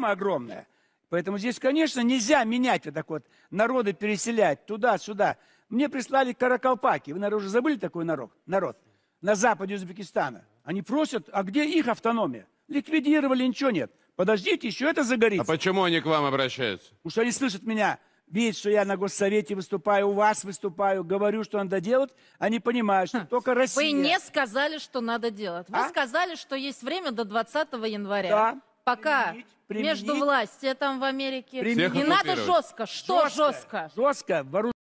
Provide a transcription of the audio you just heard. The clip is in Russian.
проблема огромная. Поэтому здесь, конечно, нельзя менять вот так вот, народы переселять туда-сюда. Мне прислали каракалпаки. Вы, наверное, уже забыли такой народ? народ на западе Узбекистана. Они просят, а где их автономия? Ликвидировали, ничего нет. Подождите, еще это загорится. А почему они к вам обращаются? Потому что они слышат меня, видят, что я на госсовете выступаю, у вас выступаю, говорю, что надо делать. Они понимают, что хм. только Россия... Вы не сказали, что надо делать. Вы а? сказали, что есть время до 20 января. Да пока между властью там в Америке. не надо жестко. Что жестко? Жестко, жестко